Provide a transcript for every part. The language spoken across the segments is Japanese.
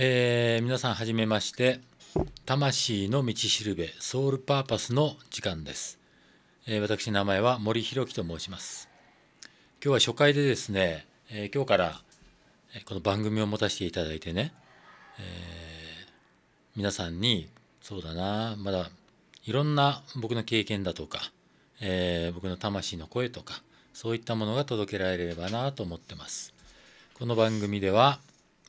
えー、皆さんはじめまして魂の道しるべソウルパーパスの時間です、えー、私名前は森弘樹と申します今日は初回でですね、えー、今日からこの番組を持たせていただいてね、え皆さんにそうだなまだいろんな僕の経験だとか、え僕の魂の声とかそういったものが届けられればなと思ってますこの番組では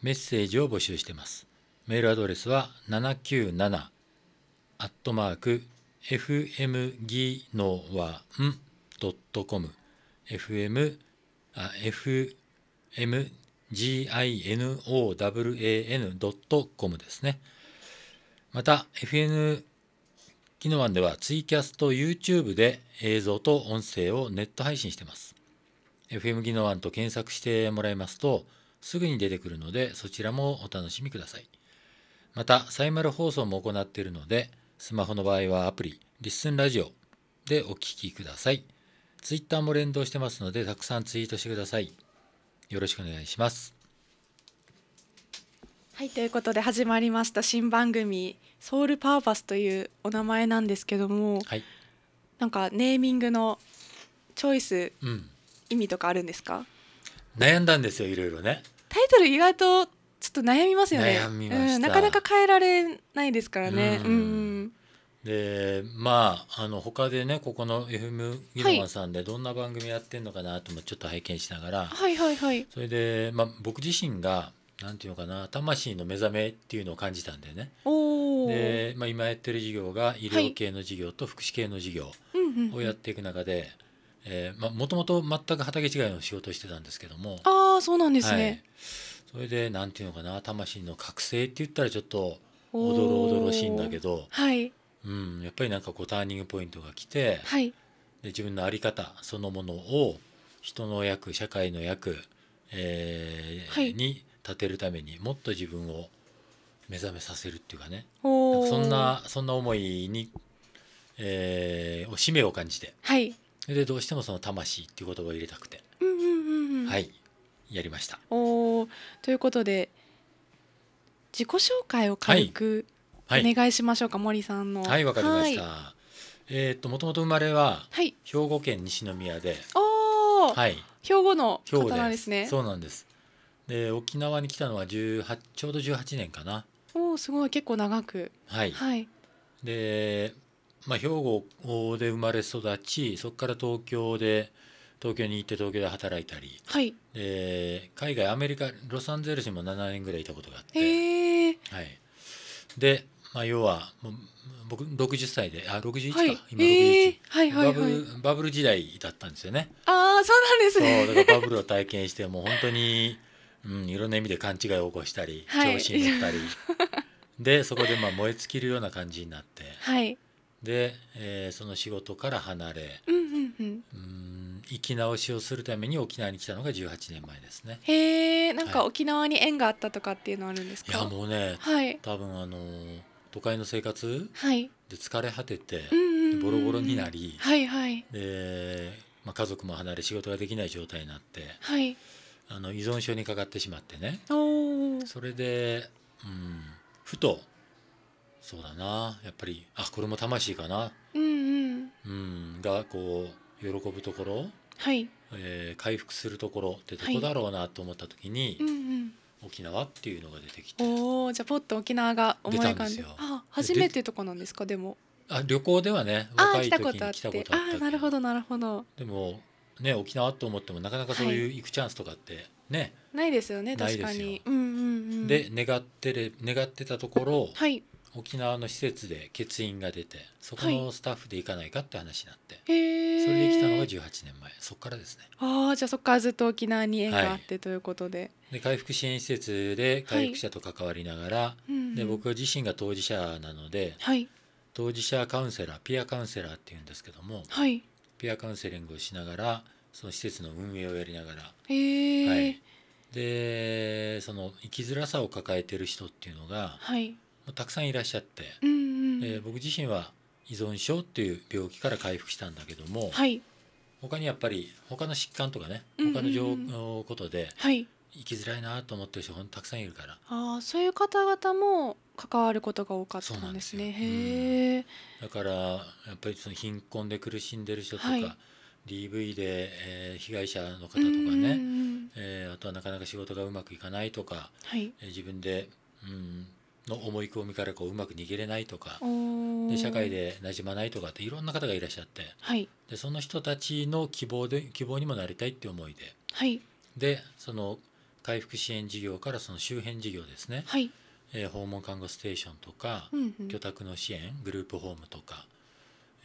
メッセージを募集しています。メールアドレスは797アットマーク fm 技能はん .com fm あ fmginowan.com ですね。また FN 機能案ではツイキャスト YouTube で映像と音声をネット配信しています。FM 技能案と検索してもらいますと、すぐに出てくるのでそちらもお楽しみください。また、サイマル放送も行っているので、スマホの場合はアプリ、リッスンラジオでお聴きください。ツイッターも連動してますので、たくさんツイートしてください。よろしくお願いします。はい、ということで始まりました新番組「ソウルパーパス」というお名前なんですけども、はい、なんかネーミングのチョイス、うん、意味とかあるんですか悩んだんですよいろいろねタイトル意外とちょっと悩みますよね悩みました、うん、なかなか変えられないですからね、うん、うんでまああの他でねここの FM ギロマさんでどんな番組やってんのかなともちょっと拝見しながら、はいはいはい、それで、まあ、僕自身がなんていうのかな魂の目覚めっていうのを感じたんだよね。で、まあ、今やってる事業が医療系の事業と福祉系の事業をやっていく中で、えまあ、もともと全く畑違いの仕事をしてたんですけどもああそうなんですね、はい、それでなんていうのかな魂の覚醒って言ったらちょっとおどろおどろしいんだけど、はいうん、やっぱりなんかこうターニングポイントが来て、はい、で自分の在り方そのものを人の役社会の役、えー、はい、に立てるためにもっと自分を目覚めさせるっていうかねそんなそんな思いに、えー、使命を感じて。はいそれでどうしてもその魂っていう言葉を入れたくて、うんうんうんうん、はいやりましたおということで自己紹介を軽く、はい、お願いしましょうか、はい、森さんのはいわかりました、はい、えー、っともともと生まれは兵庫県西宮で、おはい、兵庫の方なんですねそうなんですで沖縄に来たのはちょうど18年かなおおすごい結構長くはい、はい、でまあ、兵庫で生まれ育ちそこから東京で東京に行って東京で働いたり、はい、で海外アメリカロサンゼルスにも7年ぐらいいたことがあって、はい、で、まあ、要は僕60歳であ61か、はい、今61、はいはいはい、バブルバブル時代だったんですよね。あそうなんですねそうだからバブルを体験してもう本当に、うん、いろんな意味で勘違いを起こしたり、調子に乗ったりでそこでまあ燃え尽きるような感じになって。はいで、えー、その仕事から離れ、うんうんうん、うん生き直しをするために沖縄に来たのが18年前ですね。へえ、なんか沖縄に縁があったとかっていうのはあるんですか。はい、いやもうね、はい、多分あの都会の生活で疲れ果てて、はい、ボロボロになり、はいはい、で、まあ家族も離れ仕事ができない状態になって、はい、あの依存症にかかってしまってね。おそれで、うん、ふと。そうだなやっぱりあこれも魂かな、うんうんうん、がこう喜ぶところ、はいえー、回復するところってどこだろうなと思った時に、はい、うんうん沖縄っていうのが出てきておじゃあポッと沖縄が思い浮かんであ初めてとかなんですかでもあ旅行ではね若い時に来たことあったあなるほどなるほどでもね沖縄と思ってもなかなかそういう行くチャンスとかってね、はい、ないですよね確かに、うんうん、で願ってれ願ってたところ、はい、沖縄の施設で欠員が出てそこのスタッフで行かないかって話になって、はい、それで来たのが18年前そこからですねああじゃあそこからずっと沖縄に縁があって、ということでで回復支援施設で回復者と関わりながら、はい、で僕自身が当事者なので、はい、当事者カウンセラーピアカウンセラーっていうんですけども、はい、ピアカウンセリングをしながらその施設の運営をやりながら、え、はい、でその生きづらさを抱えてる人っていうのが、はいたくさんいらっしゃって、うんうん、えー、僕自身は依存症っていう病気から回復したんだけども、はい、他にやっぱり他の疾患とかね他の状、のことで、はい、生きづらいなと思ってる人ほんとたくさんいるからあそういう方々も関わることが多かったんですねへえ、うん、だからやっぱりその貧困で苦しんでる人とか、はい DV で、えー、被害者の方とかね、えー、あとはなかなか仕事がうまくいかないとか、はい、えー、自分で、うん、の思い込みからこううまく逃げれないとかで社会で馴染まないとかっていろんな方がいらっしゃって、はい、でその人たちの希望で希望にもなりたいって思いで、はい、でその回復支援事業からその周辺事業ですね、はい、えー、訪問看護ステーションとか、うんうん、居宅の支援グループホームとか、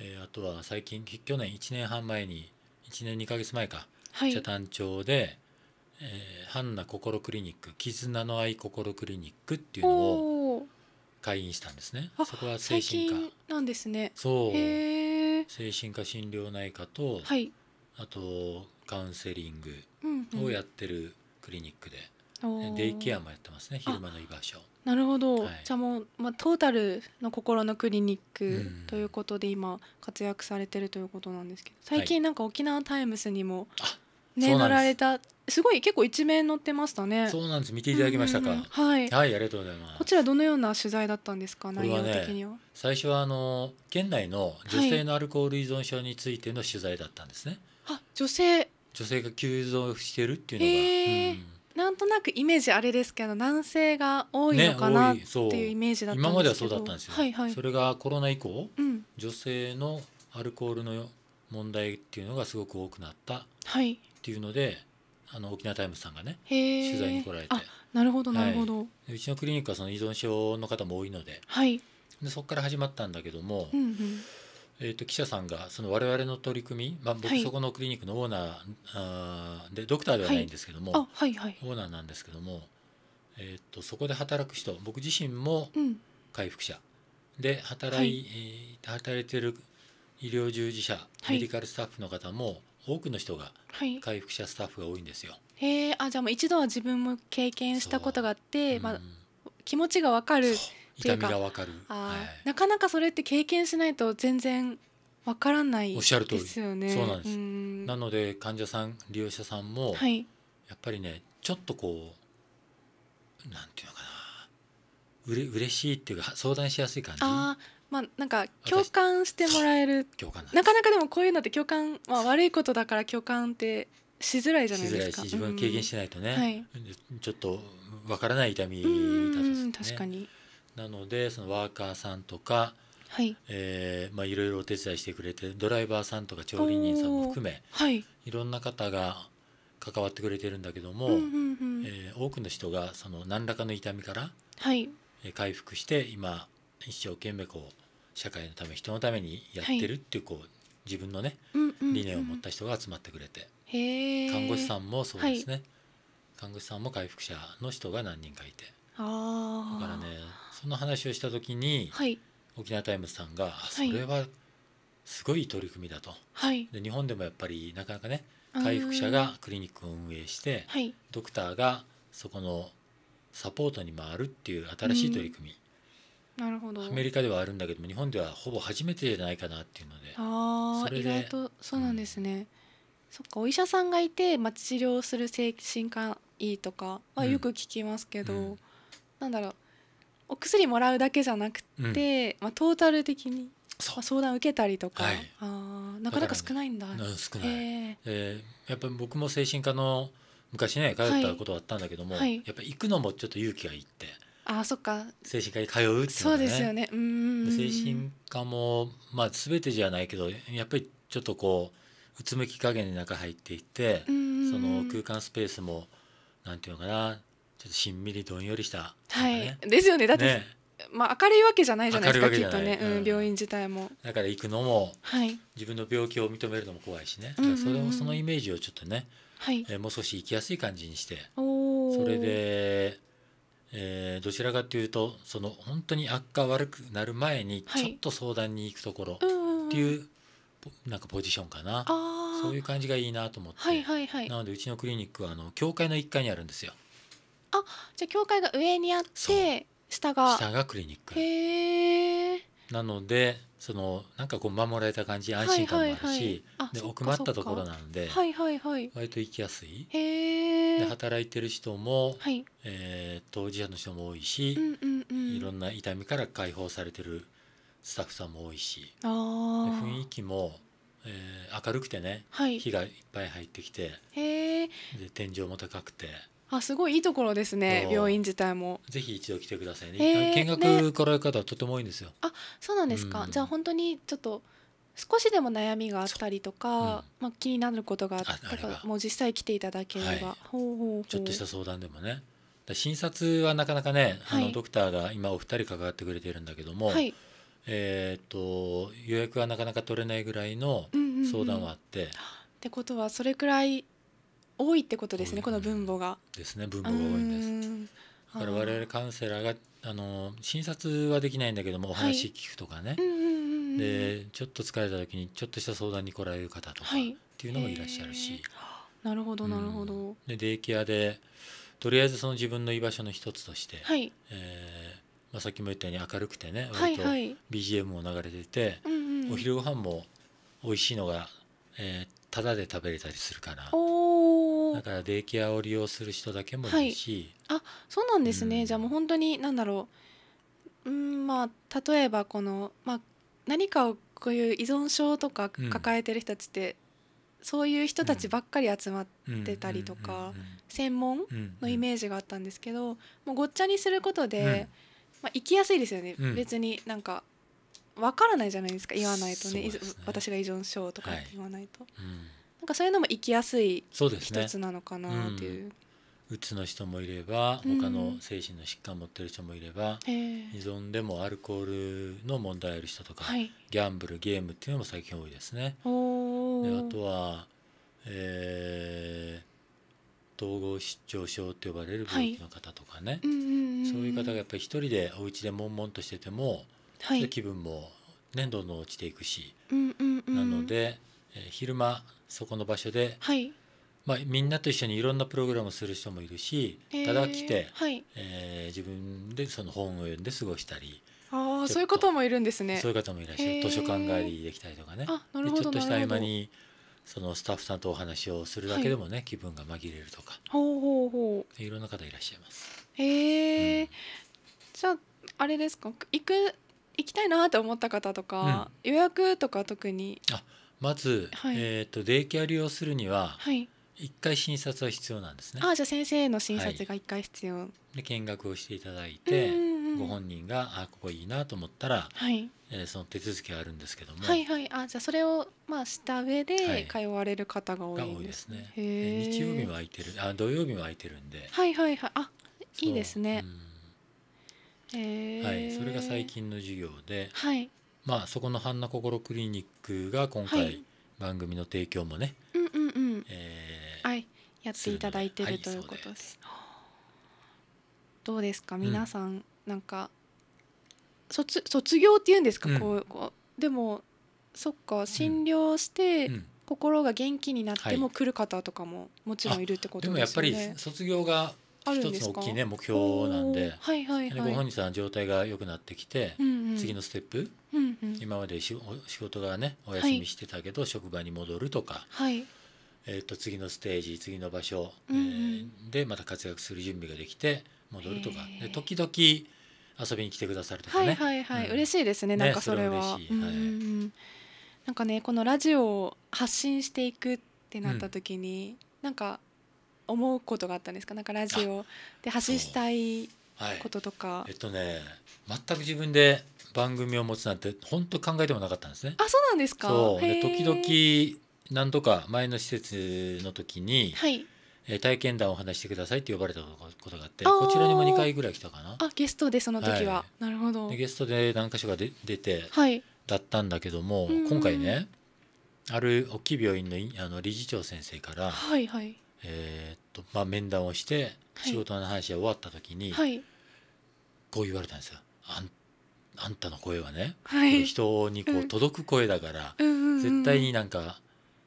えー、あとは最近去年1年半前に1年2か月前か、社団北谷町で、えー、ハンナ心クリニック絆の愛心クリニックっていうのを開院したんですねそこは精神科なんですねそう精神科診療内科と、はい、あとカウンセリングをやってるクリニックで、うんうん、デイケアもやってますね昼間の居場所なるほど、はい、じゃあもう、まあ、トータルの心のクリニックということで今活躍されてるということなんですけど最近なんか沖縄タイムスにも、はいね乗られたすごい結構一面乗ってましたね。そうなんです見ていただきましたか。うんうんうんはい、はい、ありがとうございます。こちらどのような取材だったんですか内容的には。はね、最初はあの県内の女性のアルコール依存症についての取材だったんですね。はい、あ女性。女性が急増してるっていうのが。えー、うんなんとなくイメージあれですけど男性が多いのかな、ね、っていうイメージだったんですけど、今まではそうだったんですよ、はいはい、それがコロナ以降、うん、女性のアルコールの問題っていうのがすごく多くなったっていうので、はい、あの沖縄タイムズさんがね取材に来られてなるほどなるほど、はい、うちのクリニックはその依存症の方も多いので,、はい、でそこから始まったんだけども、うんうんえーと、記者さんがその我々の取り組み、まあ、僕そこのクリニックのオーナーはい、あでドクターではないんですけども、はいはいはい、オーナーなんですけども、えーと、とそこで働く人僕自身も回復者、うん、で働いはい、働いてる医療従事者、メディカルスタッフの方も多くの人が回復者スタッフが多いんですよ。はい、えあじゃあもう一度は自分も経験したことがあって、まあ、気持ちが分かるか痛みが分かる、はい、なかなかそれって経験しないと全然分からないですよね。おっしゃる通りそうなんですなので患者さん利用者さんも、はい、やっぱりねちょっとこうなんていうのかなうれ嬉しいっていうか相談しやすい感じあまあ、なんか共感してもらえるなかなかでもこういうのって共感、まあ、悪いことだから共感ってしづらいじゃないですか自分経験してないとね、うんはい、ちょっとわからない痛みだと、ね、確かになのでそのワーカーさんとか、はいえーまあ、いろいろお手伝いしてくれてドライバーさんとか調理人さんも含め、はい、いろんな方が関わってくれてるんだけども、うんうんうん、えー、多くの人がその何らかの痛みから、はいえー、回復して今一生懸命こう社会のため人のためにやってるっていうこう自分のね、理念を持った人が集まってくれて看護師さんもそうですね、看護師さんも回復者の人が何人かいてだからねその話をした時に、はい、沖縄タイムズさんがそれはすごい取り組みだと、はい、で日本でもやっぱりなかなかね回復者がクリニックを運営して、ドクターがそこのサポートに回るっていう新しい取り組み、なるほどアメリカではあるんだけども日本ではほぼ初めてじゃないかなっていうのでああ意外とそうなんですね、うん、そっかお医者さんがいて、まあ、治療する精神科医とかはよく聞きますけど、うん、なんだろうお薬もらうだけじゃなくて、うん、まあ、トータル的に、ま相談受けたりとか、はい、あなかなか少ないんだ。だね、少ない、えー、えー、やっぱり僕も精神科の昔ね通ったことあったんだけども、はいはい、やっぱ行くのもちょっと勇気がいって。あそっか精神科に通うっていうのね、そうですよねうん精神科も、まあ、全てじゃないけどやっぱりちょっとこううつむき加減の中入っていってその空間スペースもなんていうのかなちょっとしんみりどんよりした、ね、はいですよねだって、ね、まあ、明るいわけじゃないじゃないですかきっとね、うん、病院自体もだから行くのも、はい、自分の病気を認めるのも怖いしね、それもそのイメージをちょっとね、はい、えもう少し行きやすい感じにしてそれでえー、どちらかというとその本当に悪化悪くなる前にちょっと相談に行くところうっていうポなんかポジションかなそういう感じがいいなと思って、はいはいはいなのでうちのクリニックはあの教会の1階にあるんですよあじゃあ教会が上にあって下が下がクリニックへえ。なのでそのなんかこう守られた感じ安心感もあるし、で奥まったところなので、はいはいはい、割と行きやすいで働いてる人も、はい、えー、当事者の人も多いし、うんうんうん、いろんな痛みから解放されてるスタッフさんも多いし雰囲気も、えー、明るくてね、はい、火がいっぱい入ってきてで天井も高くて。あすごいいいところですね病院自体もぜひ一度来てくださいね、えー、見学来られる方はとても多いんですよ、ね、あそうなんですか、うん、じゃあ本当にちょっと少しでも悩みがあったりとか、うん、まあ、気になることがあったらもう実際来ていただければ、はい、ほうほうほうちょっとした相談でもね診察はなかなかね、はい、あのドクターが今お二人関わってくれてるんだけども、はい、えーと、予約はなかなか取れないぐらいの相談はあって。うんうんうん、ってことはそれくらい多いってことですね、この分母が。ですね分母が多いんです。だから我々カウンセラーがあの診察はできないんだけどもお話聞くとかね、でちょっと疲れた時にちょっとした相談に来られる方とかっていうのもいらっしゃるし、なるほどなるほど、でデイケアでとりあえずその自分の居場所の一つとして、はい、えまあ、さっきも言ったように明るくてね割と BGM も流れてて、お昼ご飯も美味しいのが、ええ、タダで食べれたりするから。おだからデイケアを利用する人だけもいるし、はい、あそうなんですね、うん、じゃあもう本当に何だろううんまあ例えばこの、まあ、何かをこういう依存症とか抱えてる人たちって、うん、そういう人たちばっかり集まってたりとか、専門のイメージがあったんですけどもうごっちゃにすることで、まあ、行きやすいですよね、別になんか分からないじゃないですか言わないとね、ね、私が依存症とかって言わないと。はいなんかそういうのも行きやすい一つなのかなっていう。うつ、の人もいれば他の精神の疾患を持ってる人もいれば、うん、依存でもアルコールの問題ある人とか、はい、ギャンブルゲームっていうのも最近多いですね。であとは、えー、統合失調症と呼ばれる病気の方とかね、はい、そういう方がやっぱり一人でお家で悶々としてても、はい、気分もねどんどん落ちていくし、うんうんうん、なので、えー、昼間そこの場所で、はいまあ、みんなと一緒にいろんなプログラムをする人もいるし、ただ来て、はいえー、自分でその本を読んで過ごしたり。あそういう方もいるんですね。そういう方もいらっしゃる。図書館帰りできたりとかね。あなるほどちょっとした合間にそのスタッフさんとお話をするだけでもね、はい、気分が紛れるとか。ほうほうほう。いろんな方いらっしゃいます。ええ、うん、じゃああれですか。行く行きたいなと思った方とか、うん、予約とか特に。あまず、はい、えっ、ー、とデイケア利用するには一回診察は必要なんですね。あじゃあ先生の診察が一回必要、はい、で見学をしていただいて、うんうん、ご本人があここいいなと思ったら、はい、えー、その手続きがあるんですけどもはいはいあじゃあそれをまあした上で通われる方が多いですね,、はい、ね日曜日も空いてるあ土曜日も空いてるんではいはいはいあいいですね。うん、はい、それが最近の授業で、はい、まあ、そこの半名心クリニックが今回、番組の提供もね、うんうんうんえはい、やっていただいてる、はい、ということです。どうですか皆さん、うん、なんか卒卒業っていうんですか、うん、こうこうでもそっか診療して、心が元気になっても来る方とかももちろんいるってことですよね。はい、でもやっぱり卒業が一つの大きいね目標なんで,、はいはいはい、ご本人さん状態が良くなってきて、うんうん、次のステップ、うんうん、今まで仕事がねお休みしてたけど、はい、職場に戻るとか、はい、えー、と次のステージ次の場所、うんうん、えー、でまた活躍する準備ができて戻るとかで時々遊びに来てくださるとかね。はいはいはい、うん、嬉しいですねなんかそれは。ね、れは、い、なんかねこのラジオを発信していくってなった時に、うん、なんか思うことがあったんですかなんかラジオで発信したいこととか、はい、えっとね全く自分で番組を持つなんて本当考えてもなかったんですねあそうなんですかそうで時々何度か前の施設の時に、はいえー、体験談をお話してくださいって呼ばれたことがあってこちらにも2回ぐらい来たかなあゲストでその時は、はい、なるほどゲストで何か所かで出て、はい、だったんだけども今回ねある大きい病院のあの理事長先生から、はいはい、えー、っとまあ、面談をして仕事の話が終わった時に、はい、こう言われたんですよ。あんあんたの声はね、はい、人にこう届く声だから、うん、絶対になんか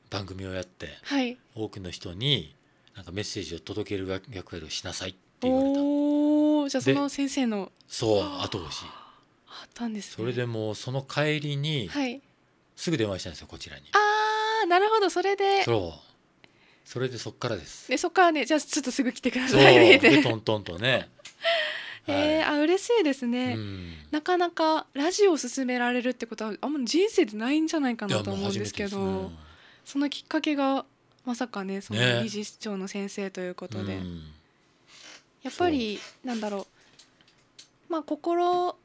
番組をやって、はい、多くの人になんかメッセージを届ける役割をしなさいって言われた。おじゃあその先生のそう後押しあったんです、ね、それでもうその帰りに、はい、すぐ電話したんですよこちらに。ああなるほどそれでそうそれでそっからですでそっからねじゃあちょっとすぐ来てくださいね でトントンとねえー、はい、あ嬉しいですね、うん、なかなかラジオを勧められるってことはあんま人生でないんじゃないかなと思うんですけど、ね、そのきっかけがまさかねその理事長の先生ということで、ねやっぱりなんだろうまあ心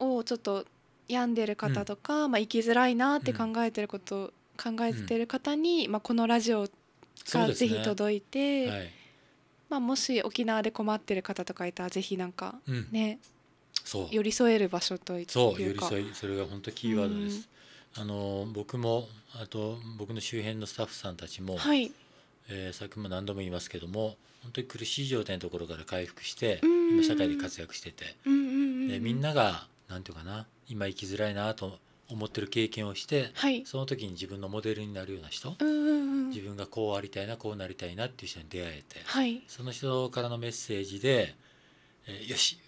をちょっと病んでる方とか、うん、まあ、生きづらいなって考えてること、考えてる方に、まあ、このラジオがぜひ届いて、ねはい、まあ、もし沖縄で困ってる方とかいたらぜひなんかね、うん、寄り添える場所というかそう寄り添いそれが本当キーワードです。うん、あの僕もあと僕の周辺のスタッフさんたちも、はい、えー、さも何度も言いますけども本当に苦しい状態のところから回復して今社会で活躍してて、でみんなが何て言うかな今生きづらいなと思ってる経験をして、はい、その時に自分のモデルになるような人、うんうんうん、自分がこうありたいなこうなりたいなっていう人に出会えて、はい、その人からのメッセージで、えー、よし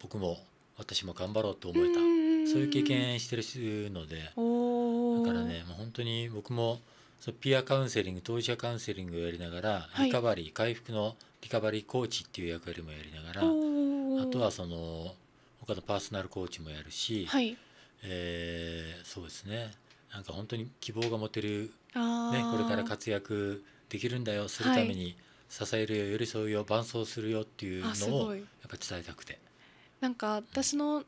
僕も私も頑張ろうと思えた、うそういう経験してるのでだからねもう本当に僕もそピアカウンセリング当事者カウンセリングをやりながら、リカバリー、はい、回復のリカバリーコーチっていう役割もやりながらあとはその他のパーソナルコーチもやるし、はい、えー、そうですねなんか本当に希望が持てる、ね、これから活躍できるんだよするために支えるよ、はい、寄り添うよ伴走するよっていうのをやっぱ伝えたくて。なんか私の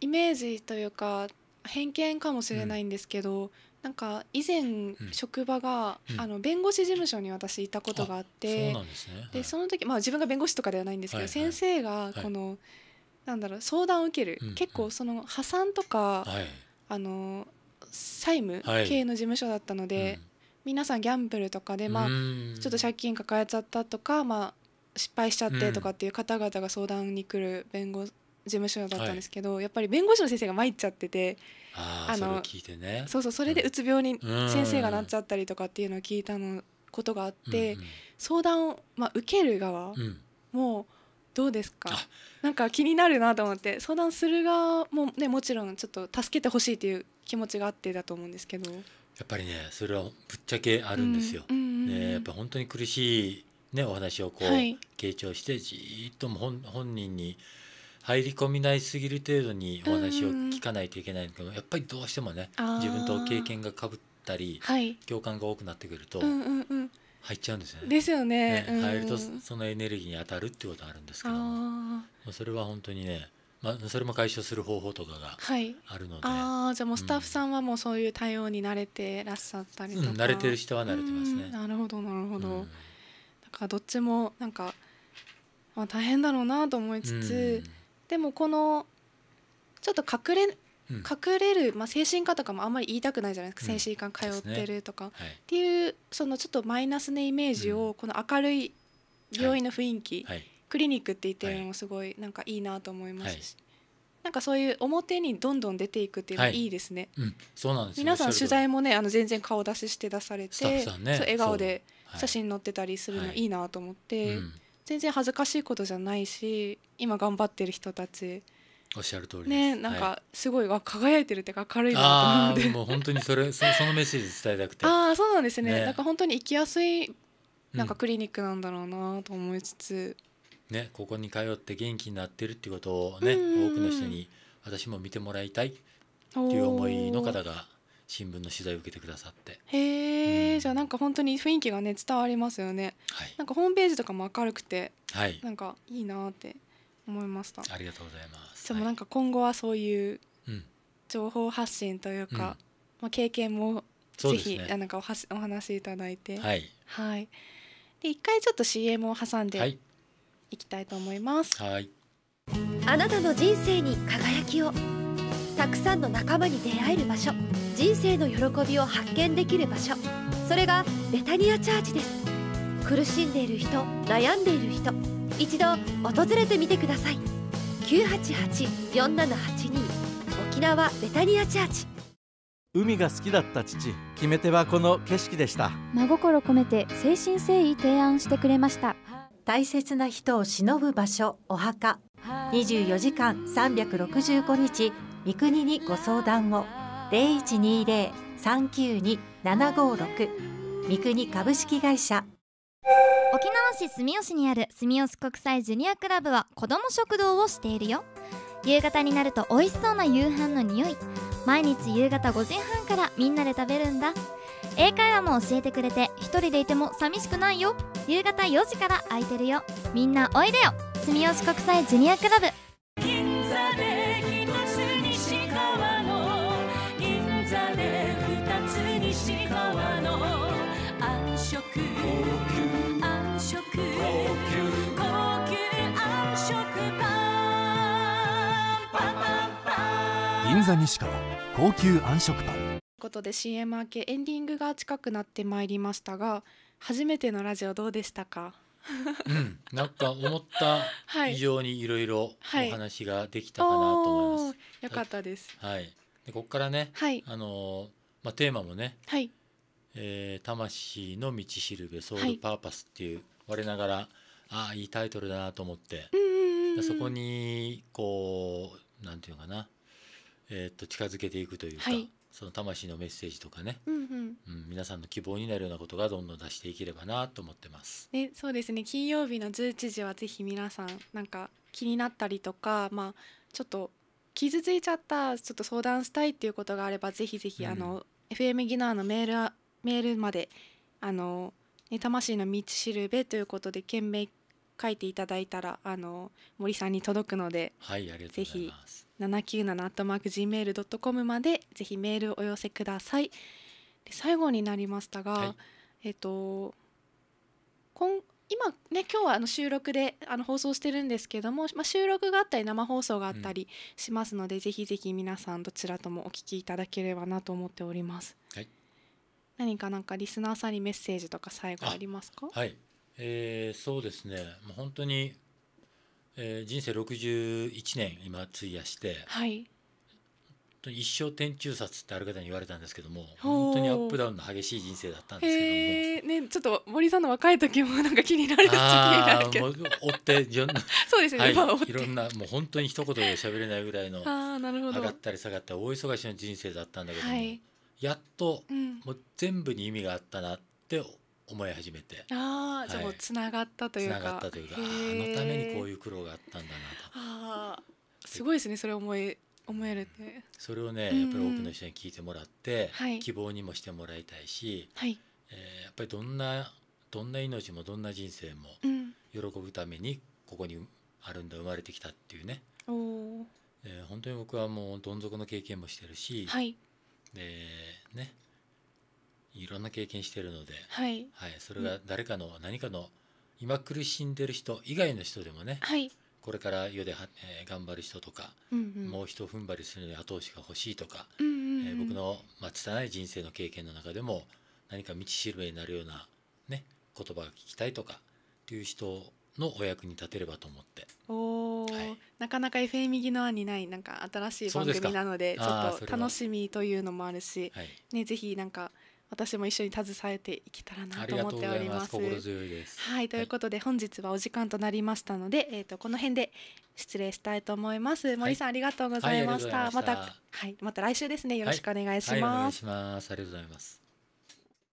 イメージというか偏見かもしれないんですけど、うん、なんか以前職場が、うん、あの弁護士事務所に私いたことがあって、うん、そねその時、まあ、自分が弁護士とかではないんですけど、はいはい、先生がこの、はいなんだろう相談を受ける、うん結構その破産とか、はい、あの債務系の事務所だったので、はい皆さんギャンブルとかで、まあ、ちょっと借金抱えちゃったとか、まあ、失敗しちゃってとかっていう方々が相談に来る弁護事務所だったんですけど、はい、やっぱり弁護士の先生が参っちゃっててあのそ、ね、そうそうそれでうつ病に先生がなっちゃったりとかっていうのを聞いたのことがあって、うんうん、相談を、まあ、受ける側も、うどうですかなんか気になるなと思って相談する側も、ね、もちろんちょっと助けてほしいという気持ちがあってだと思うんですけどやっぱりねそれはぶっちゃけあるんですよ。ね、やっぱ本当に苦しい、ね、お話をこう、傾聴してじっとも本本人に入り込みないすぎる程度にお話を聞かないといけないんだけどやっぱりどうしてもね自分と経験がかぶったり、はい、共感が多くなってくると。うんうんうん入っちゃうんですよね。ですよね。ね入るとそのエネルギーに当たるってことあるんですけどもそれは本当にねまあ、それも解消する方法とかがあるので、はい、ああじゃあもうスタッフさんはもうそういう対応に慣れてらっしゃったりとか、うん、慣れてる人は慣れてますね。なるほどなるほど、うん、だからどっちもなんか、まあ、大変だろうなと思いつつ、うん、でもこのちょっと隠れ隠れる、まあ、精神科とかもあんまり言いたくないじゃないですか、精神科通ってるとか、っていうそのちょっとマイナスなイメージをこの明るい病院の雰囲気、クリニックって言ってるのもすごいなんかいいなと思いますし。なんかそういう表にどんどん出ていくっていうのはいいですね。はいうん、そうなんです、皆さん取材もね、あの全然顔出しして出されて、ね、そう笑顔で写真載ってたりするのいいなと思って、はいはいうん、全然恥ずかしいことじゃないし、今頑張ってる人たちおっしゃる通りねなんかすごい、は輝いてるっていうか明るいなと思ってもう本当にそれ そのメッセージ伝えたくてああそうなんですねねなんか本当に行きやすいなんかクリニックなんだろうなと思いつつ、ねここに通って元気になってるっていうことをね、多くの人に私も見てもらいたいっていう思いの方が新聞の取材を受けてくださってへえ、うん、じゃあなんか本当に雰囲気がね伝わりますよね、はい、なんかホームページとかも明るくて、はい、なんかいいなって思いましたありがとうございますでもなんか今後はそういう情報発信というか、うん、まあ、経験もぜひ、ね、なんかおはしお話しいただいてはい、はい、で一回ちょっと CM を挟んでいきたいと思います、はい、あなたの人生に輝きをたくさんの仲間に出会える場所人生の喜びを発見できる場所それがベタニアチャージです苦しんでいる人悩んでいる人一度訪れてみてください沖縄ベタニアチャーチ海が好きだった父決め手はこの景色でした真心込めて誠心誠意提案してくれました大切な人を偲ぶ場所お墓24時間365日三国にご相談を0120-392-756三国株式会社沖縄市住吉にある住吉国際ジュニアクラブは子ども食堂をしているよ夕方になると美味しそうな夕飯の匂い毎日夕方5時半からみんなで食べるんだ英会話も教えてくれて一人でいても寂しくないよ夕方4時から空いてるよみんなおいでよ住吉国際ジュニアクラブ座西川高級暗食パンということで CM 明けエンディングが近くなってまいりましたが初めてのラジオどうでしたかうんなんか思った 以上にいろいろお話ができたかなと思います、はい、よかったですはいでここからね、はい、あのまあテーマもねはいえー、魂の道しるべソウルパーパスっていう、はい、我ながらああいいタイトルだなと思って、うん、そこにこうなんていうかなえー、っと近づけていくというか、はい、その魂のメッセージとかね、うん、うんうん、皆さんの希望になるようなことがどんどん出していければなと思ってます。ね、そうですね金曜日の11時はぜひ皆さんなんか気になったりとか、まあ、ちょっと傷ついちゃったちょっと相談したいっていうことがあればぜひぜひ、うん、FM ギナーのメールメールまであの、魂の道しるべ」ということで懸命書いていただいたらあの森さんに届くので、はい、ありがとうございます。797-gmail.com までぜひメールお寄せください。で最後になりましたが、はい、えっ、と今今ね今日はあの収録であの放送してるんですけども、まあ、収録があったり生放送があったりしますので、うん、ぜひぜひ皆さんどちらともお聞きいただければなと思っております。はい、何かなんかリスナーさんにメッセージとか最後ありますか？はい、えー、そうですね。もう本当にえー、人生61年今費やして、はい、一生天中殺ってある方に言われたんですけども本当にアップダウンの激しい人生だったんですけども、ね、ちょっと森さんの若い時もなんか気になるああがうっていろ そうですね、はい、いろんなもう本当に一言で喋れないぐらいの 上がったり下がったり大忙しの人生だったんだけども、はい、やっと、うん、もう全部に意味があったなって思い始めてああ、じゃあもうつながったというかつながったというかあのためにこういう苦労があったんだなとあすごいですねそれ思い思えるってそれをねやっぱり多くの人に聞いてもらって、はい、希望にもしてもらいたいし、はいえー、やっぱりどんなどんな命もどんな人生も喜ぶためにここにあるんだ生まれてきたっていうね、うん、えー、本当に僕はもうどん底の経験もしてるし、はい、でねいろんな経験してるので、はい、はい、それが誰かの何かの今苦しんでる人以外の人でもね、はい、これから世では、えー、頑張る人とか、うんうん、もう一踏ん張りするのに後押しが欲しいとか、うんうんうん、えー、僕の、まあ、拙い人生の経験の中でも何か道しるべになるような、ね、言葉が聞きたいとかっていう人のお役に立てればと思って。おはい、なかなか FM 右の案にないなんか新しい番組なのでちょっと楽しみというのもあるし、はい、ね、ぜひなんか私も一緒に携えていけたらなと思っております。ますはいということで、本日はお時間となりましたので、えっ、ー、とこの辺で失礼したいと思います。森さん、はい、ありがとうございました。ましたまたはいまた来週ですねよろしくお願いします。ありがとうございます。